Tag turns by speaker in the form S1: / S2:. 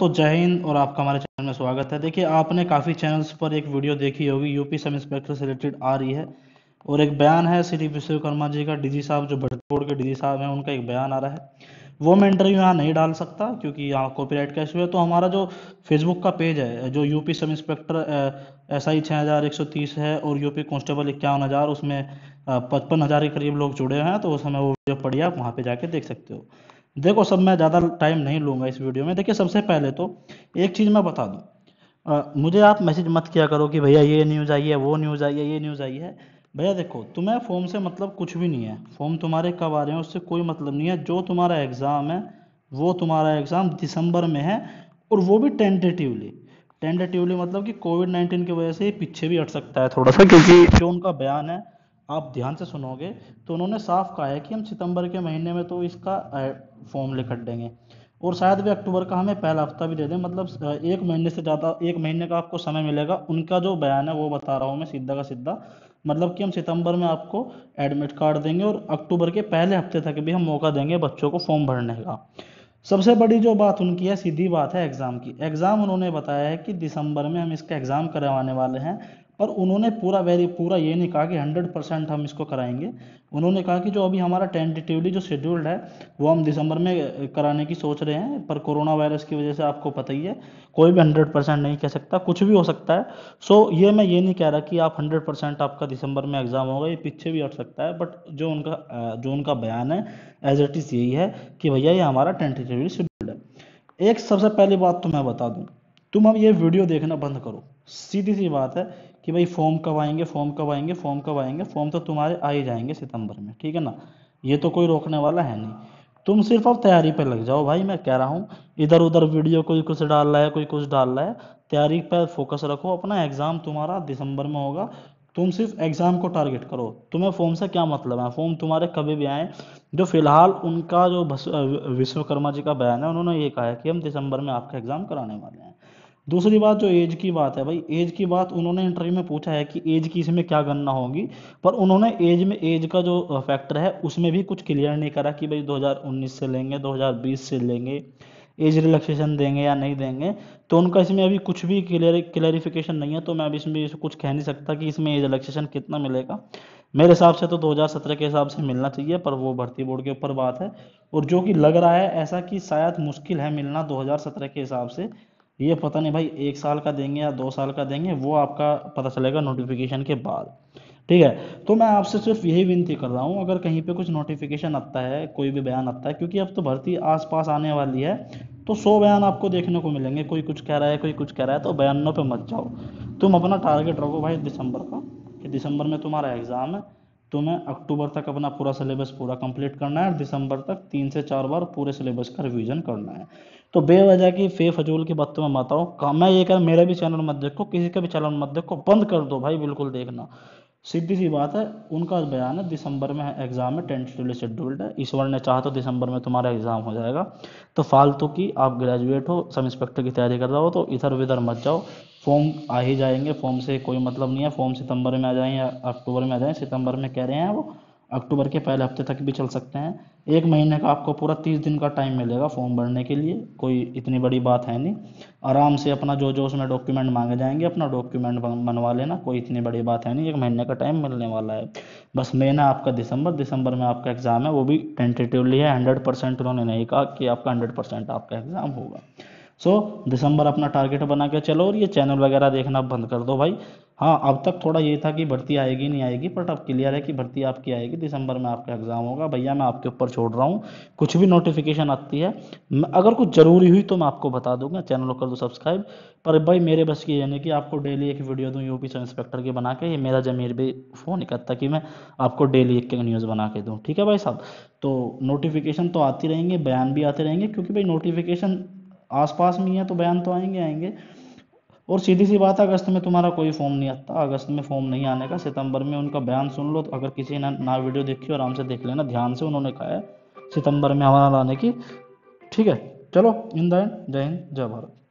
S1: तो जय हिंद और आपका हमारे चैनल में स्वागत है देखिए आपने काफ़ी चैनल्स पर एक वीडियो देखी होगी यूपी सब इंस्पेक्टर से रिलेटेड आ रही है और एक बयान है श्री विश्वकर्मा जी का डीजी साहब जो भटकोड़ के डीजी साहब हैं उनका एक बयान आ रहा है वो मैं इंटरव्यू यहाँ नहीं डाल सकता क्योंकि यहाँ कॉपी राइट कैश है तो हमारा जो फेसबुक का पेज है जो UP sub inspector S I है और यूपी कॉन्स्टेबल इक्यावन उसमें पचपन के करीब लोग जुड़े हुए हैं तो उस समय वो वीडियो पढ़िए आप वहाँ पर जाके देख सकते हो देखो सब मैं ज़्यादा टाइम नहीं लूँगा इस वीडियो में देखिए सबसे पहले तो एक चीज़ मैं बता दूँ मुझे आप मैसेज मत किया करो कि भैया ये न्यूज़ आई है वो न्यूज़ आई है ये न्यूज़ आई है भैया देखो तुम्हें फॉर्म से मतलब कुछ भी नहीं है फॉर्म तुम्हारे कब आ रहे हैं उससे कोई मतलब नहीं है जो तुम्हारा एग्ज़ाम है वो तुम्हारा एग्ज़ाम दिसंबर में है और वो भी टेंटेटिवली टेंटेटिवली मतलब कि कोविड नाइन्टीन की वजह से पीछे भी हट सकता है थोड़ा सा क्योंकि जो उनका बयान है आप ध्यान से सुनोगे तो उन्होंने साफ कहा है कि हम सितंबर के महीने में तो इसका फॉर्म लिख देंगे और शायद वे अक्टूबर का हमें पहला हफ्ता भी दे दें मतलब एक महीने से ज़्यादा एक महीने का आपको समय मिलेगा उनका जो बयान है वो बता रहा हूँ मैं सीधा का सीधा मतलब कि हम सितंबर में आपको एडमिट कार्ड देंगे और अक्टूबर के पहले हफ्ते तक भी हम मौका देंगे बच्चों को फॉर्म भरने का सबसे बड़ी जो बात उनकी है सीधी बात है एग्ज़ाम की एग्ज़ाम उन्होंने बताया है कि दिसंबर में हम इसका एग्ज़ाम करवाने वाले हैं और उन्होंने पूरा वेरी पूरा ये नहीं कहा कि हंड्रेड परसेंट हम इसको कराएंगे उन्होंने कहा कि जो अभी हमारा टेंटेटिवली जो शेड्यूल्ड है वो हम दिसंबर में कराने की सोच रहे हैं पर कोरोना वायरस की वजह से आपको पता ही है कोई भी हंड्रेड परसेंट नहीं कह सकता कुछ भी हो सकता है सो ये मैं ये नहीं कह रहा कि आप हंड्रेड परसेंट आपका दिसंबर में एग्ज़ाम होगा ये पीछे भी हट सकता है बट जो उनका जो उनका बयान है एज इट इज़ यही है कि भैया ये हमारा टेंटेटिवली शेड्यूल्ड है एक सबसे पहली बात तो मैं बता दूँ तुम अब ये वीडियो देखना बंद करो सीधी सी बात है कि भाई फॉर्म कब आएंगे फॉर्म कब आएंगे फॉर्म कब आएंगे फॉर्म तो तुम्हारे आ ही जाएंगे सितंबर में ठीक है ना ये तो कोई रोकने वाला है नहीं तुम सिर्फ अब तैयारी पर लग जाओ भाई मैं कह रहा हूँ इधर उधर वीडियो कोई कुछ डाल रहा है कोई कुछ डाल रहा है तैयारी पर फोकस रखो अपना एग्ज़ाम तुम्हारा दिसंबर में होगा तुम सिर्फ एग्ज़ाम को टारगेट करो तुम्हें फॉर्म से क्या मतलब है फॉर्म तुम्हारे कभी भी आए जो फिलहाल उनका जो विश्वकर्मा जी का बयान है उन्होंने ये कहा है कि हम दिसंबर में आपका एग्ज़ाम कराने वाले हैं दूसरी बात जो एज की बात है भाई एज की बात उन्होंने इंटरव्यू में पूछा है कि एज की इसमें क्या गणना होगी पर उन्होंने एज में एज का जो फैक्टर है उसमें भी कुछ क्लियर नहीं करा कि भाई 2019 से लेंगे 2020 से लेंगे एज रिलैक्सेशन देंगे या नहीं देंगे तो उनका इसमें अभी कुछ भी क्लियर क्लैरिफिकेशन नहीं है तो मैं अभी इसमें कुछ कह नहीं सकता कि इसमें एज रिलैक्सेशन कितना मिलेगा मेरे हिसाब से तो 2017 के हिसाब से मिलना चाहिए पर वो भर्ती बोर्ड के ऊपर बात है और जो कि लग रहा है ऐसा कि शायद मुश्किल है मिलना 2017 के हिसाब से ये पता नहीं भाई एक साल का देंगे या दो साल का देंगे वो आपका पता चलेगा नोटिफिकेशन के बाद ठीक है तो मैं आपसे सिर्फ यही विनती कर रहा हूँ अगर कहीं पे कुछ नोटिफिकेशन आता है कोई भी बयान आता है क्योंकि अब तो भर्ती आसपास आने वाली है तो सौ बयान आपको देखने को मिलेंगे कोई कुछ कह रहा है कोई कुछ कह रहा है तो बयानों पर मत जाओ तुम अपना टारगेट रखो भाई दिसंबर का कि दिसंबर में तुम्हारा एग्ज़ाम है तो मैं अक्टूबर तक अपना पूरा सिलेबस पूरा कंप्लीट करना है और दिसंबर तक तीन से चार बार पूरे सिलेबस का रिवीजन करना है तो बेवजह की फे फजूल की बात में मत आओ मैं ये कह मेरा भी चैनल मत देखो किसी का भी चैनल मत देखो बंद कर दो भाई बिल्कुल देखना सीधी सी बात है उनका बयान है दिसंबर में एग्ज़ाम है टेंटेटिवली शेड्यूल्ड है ईश्वर ने चाहा तो दिसंबर में तुम्हारा एग्ज़ाम हो जाएगा तो फालतू की आप ग्रेजुएट हो सब इंस्पेक्टर की तैयारी कर रहा हो तो इधर उधर मत जाओ फॉर्म आ ही जाएंगे फॉर्म से कोई मतलब नहीं है फॉर्म सितंबर में आ जाए या अक्टूबर में आ जाए सितंबर में कह रहे हैं वो अक्टूबर के पहले हफ्ते तक भी चल सकते हैं एक महीने का आपको पूरा तीस दिन का टाइम मिलेगा फॉर्म भरने के लिए कोई इतनी बड़ी बात है नहीं आराम से अपना जो जो उसमें डॉक्यूमेंट मांगे जाएंगे अपना डॉक्यूमेंट बनवा लेना कोई इतनी बड़ी बात है नहीं एक महीने का टाइम मिलने वाला है बस मेन है आपका दिसंबर दिसंबर में आपका एग्ज़ाम है वो भी टेंटेटिवली है हंड्रेड परसेंट उन्होंने नहीं कहा कि आपका हंड्रेड परसेंट आपका एग्ज़ाम होगा सो so, दिसंबर अपना टारगेट बना के चलो और ये चैनल वगैरह देखना बंद कर दो भाई हाँ अब तक थोड़ा ये था कि भर्ती आएगी नहीं आएगी बट अब क्लियर है कि भर्ती आपकी आएगी दिसंबर में आपका एग्ज़ाम होगा भैया मैं आपके ऊपर छोड़ रहा हूँ कुछ भी नोटिफिकेशन आती है अगर कुछ ज़रूरी हुई तो मैं आपको बता दूंगा चैनल कर दो सब्सक्राइब पर भाई मेरे बस की यानी कि आपको डेली एक वीडियो दूँ यूपी सब इंस्पेक्टर की बना के ये मेरा जमीर भी फ़ोन करता कि मैं आपको डेली एक न्यूज़ बना के दूँ ठीक है भाई साहब तो नोटिफिकेशन तो आती रहेंगे बयान भी आते रहेंगे क्योंकि भाई नोटिफिकेशन आसपास में ही है तो बयान तो आएंगे आएंगे और सीधी सी बात है अगस्त में तुम्हारा कोई फॉर्म नहीं आता अगस्त में फॉर्म नहीं आने का सितंबर में उनका बयान सुन लो तो अगर किसी ने ना वीडियो देखी आराम से देख लेना ध्यान से उन्होंने कहा है सितंबर में हमारा लाने की ठीक है चलो इन द जय हिंद जय भारत